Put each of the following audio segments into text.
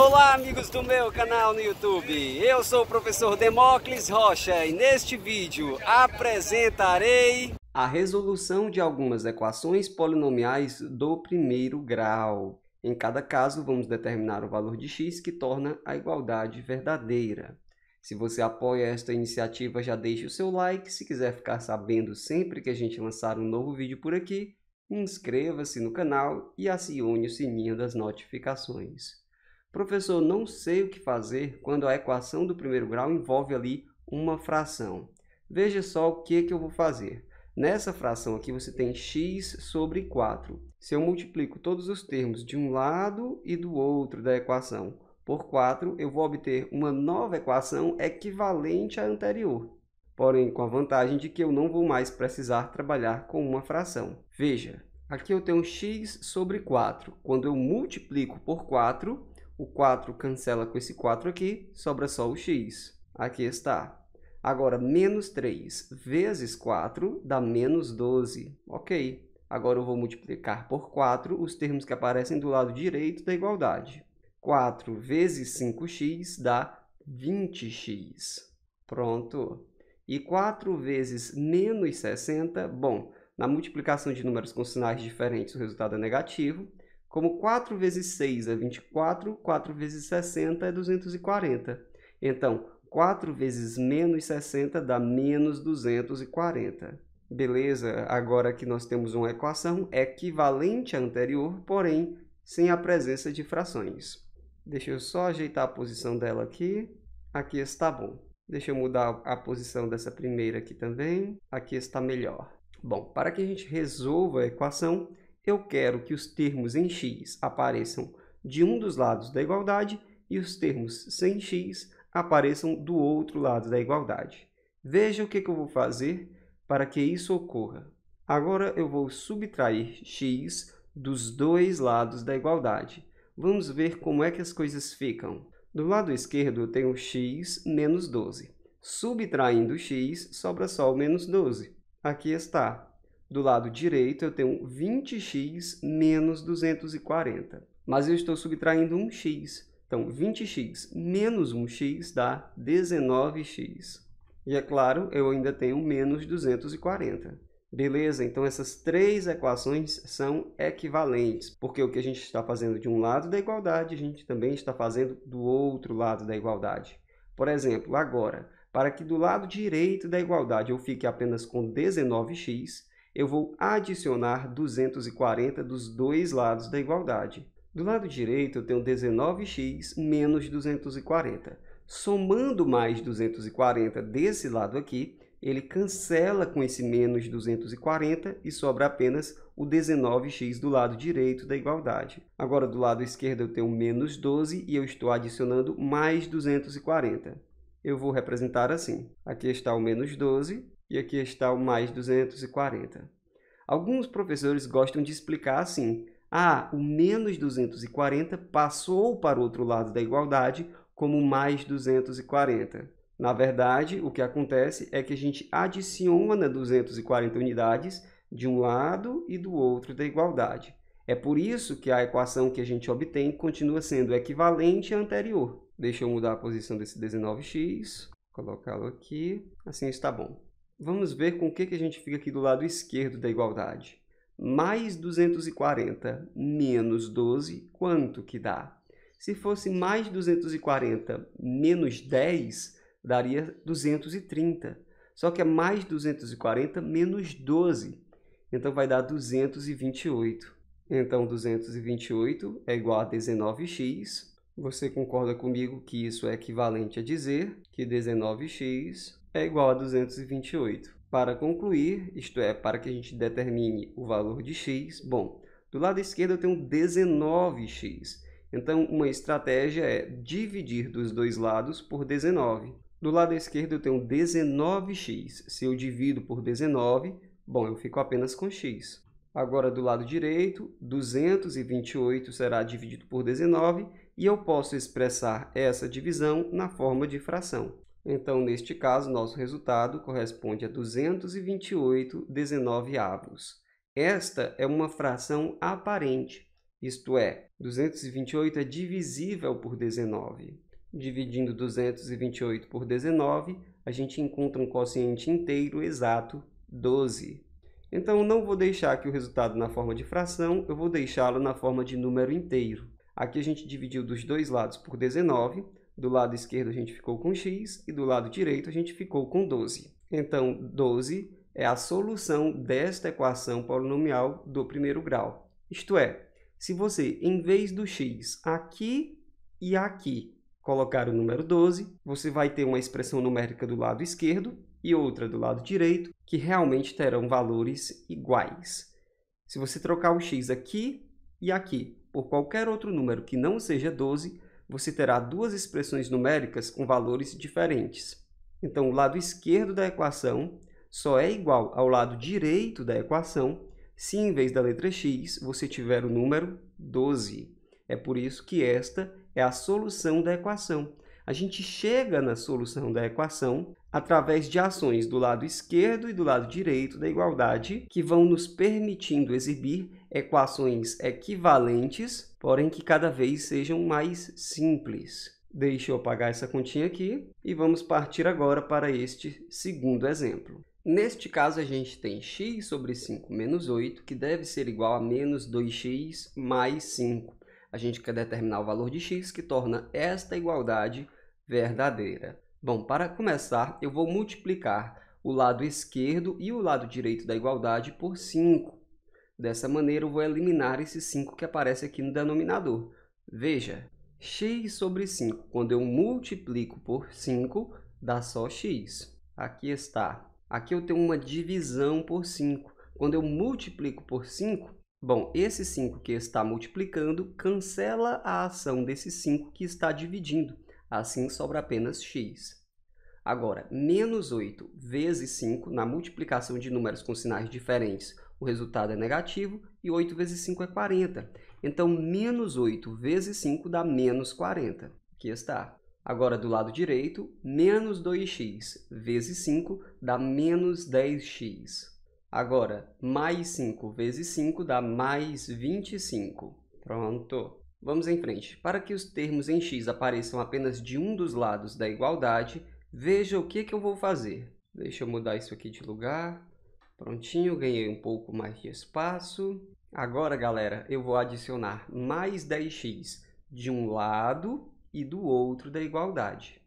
Olá, amigos do meu canal no YouTube. Eu sou o professor Demócles Rocha e neste vídeo apresentarei a resolução de algumas equações polinomiais do primeiro grau. Em cada caso, vamos determinar o valor de x que torna a igualdade verdadeira. Se você apoia esta iniciativa, já deixe o seu like. Se quiser ficar sabendo sempre que a gente lançar um novo vídeo por aqui, inscreva-se no canal e acione o sininho das notificações. Professor, não sei o que fazer quando a equação do primeiro grau envolve ali uma fração. Veja só o que, que eu vou fazer. Nessa fração aqui você tem x sobre 4. Se eu multiplico todos os termos de um lado e do outro da equação por 4, eu vou obter uma nova equação equivalente à anterior. Porém, com a vantagem de que eu não vou mais precisar trabalhar com uma fração. Veja, aqui eu tenho x sobre 4. Quando eu multiplico por 4, o 4 cancela com esse 4 aqui, sobra só o x. Aqui está. Agora, menos 3 vezes 4 dá menos 12. Ok. Agora eu vou multiplicar por 4 os termos que aparecem do lado direito da igualdade. 4 vezes 5x dá 20x. Pronto. E 4 vezes menos 60, bom, na multiplicação de números com sinais diferentes o resultado é negativo, como 4 vezes 6 é 24, 4 vezes 60 é 240. Então, 4 vezes menos 60 dá menos 240. Beleza? Agora que nós temos uma equação equivalente à anterior, porém sem a presença de frações. Deixa eu só ajeitar a posição dela aqui. Aqui está bom. Deixa eu mudar a posição dessa primeira aqui também. Aqui está melhor. Bom, para que a gente resolva a equação, eu quero que os termos em x apareçam de um dos lados da igualdade e os termos sem x apareçam do outro lado da igualdade. Veja o que, eu vou fazer para que isso ocorra. Agora eu vou subtrair x dos dois lados da igualdade. Vamos ver como é que as coisas ficam. Do lado esquerdo eu tenho x menos 12. Subtraindo x, sobra só o menos 12. Aqui está do lado direito, eu tenho 20x menos 240. Mas eu estou subtraindo 1x. Então, 20x menos 1x dá 19x. E, é claro, eu ainda tenho menos 240. Beleza, então essas três equações são equivalentes, porque o que a gente está fazendo de um lado da igualdade, a gente também está fazendo do outro lado da igualdade. Por exemplo, agora, para que do lado direito da igualdade eu fique apenas com 19x, eu vou adicionar 240 dos dois lados da igualdade. Do lado direito, eu tenho 19x menos 240. Somando mais 240 desse lado aqui, ele cancela com esse menos 240 e sobra apenas o 19x do lado direito da igualdade. Agora, do lado esquerdo, eu tenho menos 12 e eu estou adicionando mais 240. Eu vou representar assim. Aqui está o menos 12, e aqui está o mais 240. Alguns professores gostam de explicar assim, ah, o menos 240 passou para o outro lado da igualdade como mais 240. Na verdade, o que acontece é que a gente adiciona 240 unidades de um lado e do outro da igualdade. É por isso que a equação que a gente obtém continua sendo equivalente à anterior. Deixa eu mudar a posição desse 19x, colocá-lo aqui, assim está bom. Vamos ver com o que, que a gente fica aqui do lado esquerdo da igualdade. Mais 240 menos 12, quanto que dá? Se fosse mais 240 menos 10, daria 230. Só que é mais 240 menos 12. Então, vai dar 228. Então, 228 é igual a 19x. Você concorda comigo que isso é equivalente a dizer que 19x é igual a 228. Para concluir, isto é, para que a gente determine o valor de x, bom, do lado esquerdo eu tenho 19x. Então, uma estratégia é dividir dos dois lados por 19. Do lado esquerdo eu tenho 19x. Se eu divido por 19, bom, eu fico apenas com x. Agora, do lado direito, 228 será dividido por 19 e eu posso expressar essa divisão na forma de fração. Então, neste caso, nosso resultado corresponde a 228 19 avos Esta é uma fração aparente, isto é, 228 é divisível por 19. Dividindo 228 por 19, a gente encontra um quociente inteiro exato, 12. Então, não vou deixar aqui o resultado na forma de fração, eu vou deixá-lo na forma de número inteiro. Aqui a gente dividiu dos dois lados por 19, do lado esquerdo a gente ficou com x e do lado direito a gente ficou com 12. Então, 12 é a solução desta equação polinomial do primeiro grau. Isto é, se você, em vez do x aqui e aqui, colocar o número 12, você vai ter uma expressão numérica do lado esquerdo e outra do lado direito, que realmente terão valores iguais. Se você trocar o x aqui e aqui por qualquer outro número que não seja 12, você terá duas expressões numéricas com valores diferentes. Então, o lado esquerdo da equação só é igual ao lado direito da equação se, em vez da letra x, você tiver o número 12. É por isso que esta é a solução da equação. A gente chega na solução da equação através de ações do lado esquerdo e do lado direito da igualdade que vão nos permitindo exibir equações equivalentes, porém que cada vez sejam mais simples. Deixa eu apagar essa continha aqui e vamos partir agora para este segundo exemplo. Neste caso, a gente tem x sobre 5 menos 8, que deve ser igual a menos 2x mais 5. A gente quer determinar o valor de x, que torna esta igualdade verdadeira. Bom, para começar, eu vou multiplicar o lado esquerdo e o lado direito da igualdade por 5. Dessa maneira, eu vou eliminar esse 5 que aparece aqui no denominador. Veja, x sobre 5, quando eu multiplico por 5, dá só x. Aqui está. Aqui eu tenho uma divisão por 5. Quando eu multiplico por 5, bom, esse 5 que está multiplicando cancela a ação desse 5 que está dividindo. Assim, sobra apenas x. Agora, menos 8 vezes 5, na multiplicação de números com sinais diferentes, o resultado é negativo e 8 vezes 5 é 40. Então, menos 8 vezes 5 dá menos 40. Aqui está. Agora, do lado direito, menos 2x vezes 5 dá menos 10x. Agora, mais 5 vezes 5 dá mais 25. Pronto. Vamos em frente. Para que os termos em x apareçam apenas de um dos lados da igualdade, veja o que, que eu vou fazer. Deixa eu mudar isso aqui de lugar. Prontinho, ganhei um pouco mais de espaço. Agora, galera, eu vou adicionar mais 10x de um lado e do outro da igualdade.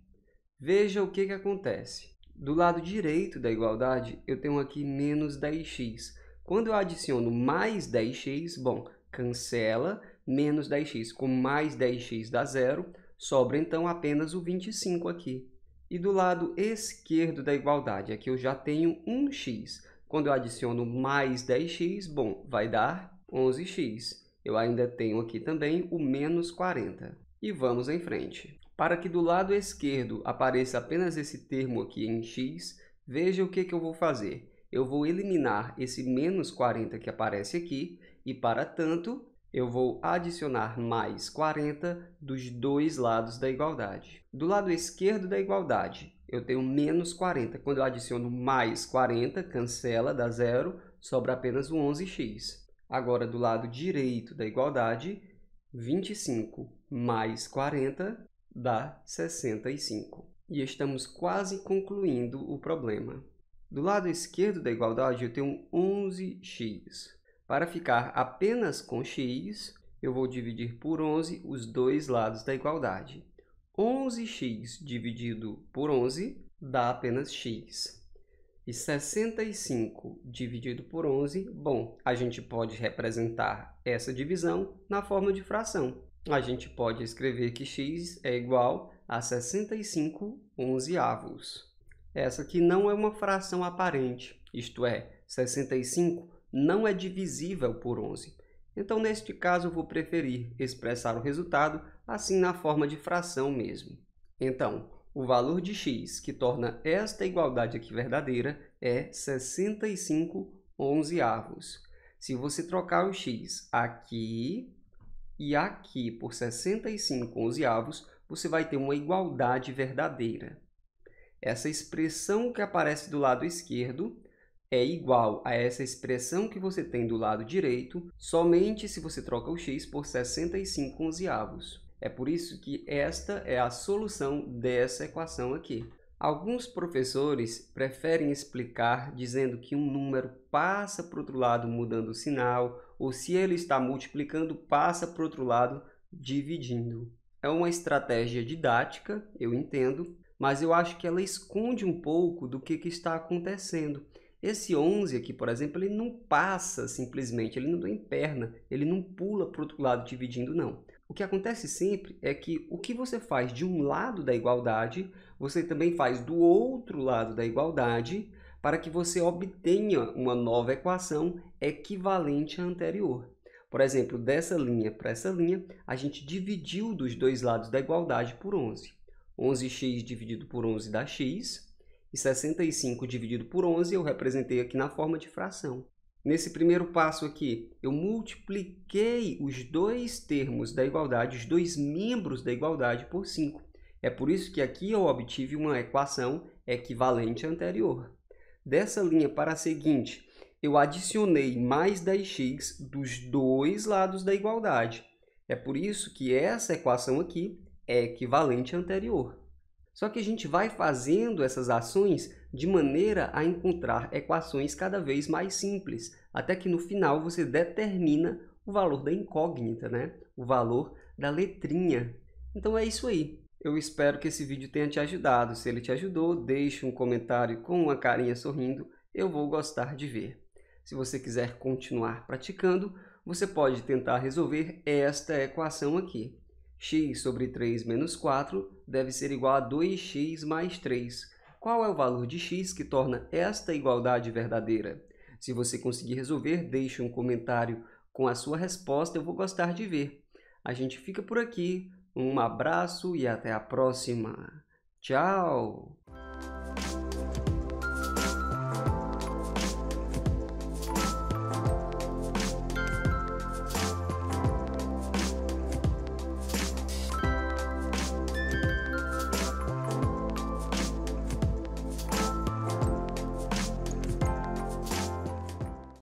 Veja o que, que acontece. Do lado direito da igualdade, eu tenho aqui menos 10x. Quando eu adiciono mais 10x, bom, cancela menos 10x com mais 10x dá zero, sobra então apenas o 25 aqui. E do lado esquerdo da igualdade, aqui eu já tenho 1x. Quando eu adiciono mais 10x, bom, vai dar 11x. Eu ainda tenho aqui também o menos 40. E vamos em frente. Para que do lado esquerdo apareça apenas esse termo aqui em x, veja o que, que eu vou fazer. Eu vou eliminar esse menos 40 que aparece aqui e, para tanto, eu vou adicionar mais 40 dos dois lados da igualdade. Do lado esquerdo da igualdade, eu tenho menos 40. Quando eu adiciono mais 40, cancela, dá zero, sobra apenas o 11x. Agora, do lado direito da igualdade, 25 mais 40 dá 65. E estamos quase concluindo o problema. Do lado esquerdo da igualdade, eu tenho 11x. Para ficar apenas com x, eu vou dividir por 11 os dois lados da igualdade. 11x dividido por 11 dá apenas x. E 65 dividido por 11, bom, a gente pode representar essa divisão na forma de fração. A gente pode escrever que x é igual a 65 onzeavos. Essa aqui não é uma fração aparente, isto é, 65 não é divisível por 11. Então, neste caso, eu vou preferir expressar o resultado assim na forma de fração mesmo. Então, o valor de x que torna esta igualdade aqui verdadeira é 65 onzeavos. Se você trocar o x aqui e aqui por 65 onzeavos, você vai ter uma igualdade verdadeira. Essa expressão que aparece do lado esquerdo é igual a essa expressão que você tem do lado direito, somente se você troca o x por 65 onzeavos. É por isso que esta é a solução dessa equação aqui. Alguns professores preferem explicar dizendo que um número passa para o outro lado mudando o sinal, ou se ele está multiplicando, passa para o outro lado dividindo. É uma estratégia didática, eu entendo, mas eu acho que ela esconde um pouco do que, que está acontecendo. Esse 11 aqui, por exemplo, ele não passa simplesmente, ele não tem perna, ele não pula para o outro lado dividindo, não. O que acontece sempre é que o que você faz de um lado da igualdade, você também faz do outro lado da igualdade, para que você obtenha uma nova equação equivalente à anterior. Por exemplo, dessa linha para essa linha, a gente dividiu dos dois lados da igualdade por 11. 11x dividido por 11 dá x, e 65 dividido por 11 eu representei aqui na forma de fração. Nesse primeiro passo aqui, eu multipliquei os dois termos da igualdade, os dois membros da igualdade por 5. É por isso que aqui eu obtive uma equação equivalente anterior. Dessa linha para a seguinte, eu adicionei mais 10x dos dois lados da igualdade. É por isso que essa equação aqui é equivalente anterior. Só que a gente vai fazendo essas ações de maneira a encontrar equações cada vez mais simples, até que no final você determina o valor da incógnita, né? o valor da letrinha. Então é isso aí. Eu espero que esse vídeo tenha te ajudado. Se ele te ajudou, deixe um comentário com uma carinha sorrindo, eu vou gostar de ver. Se você quiser continuar praticando, você pode tentar resolver esta equação aqui. x sobre 3 menos 4 deve ser igual a 2x mais 3. Qual é o valor de x que torna esta igualdade verdadeira? Se você conseguir resolver, deixe um comentário com a sua resposta, eu vou gostar de ver. A gente fica por aqui, um abraço e até a próxima. Tchau!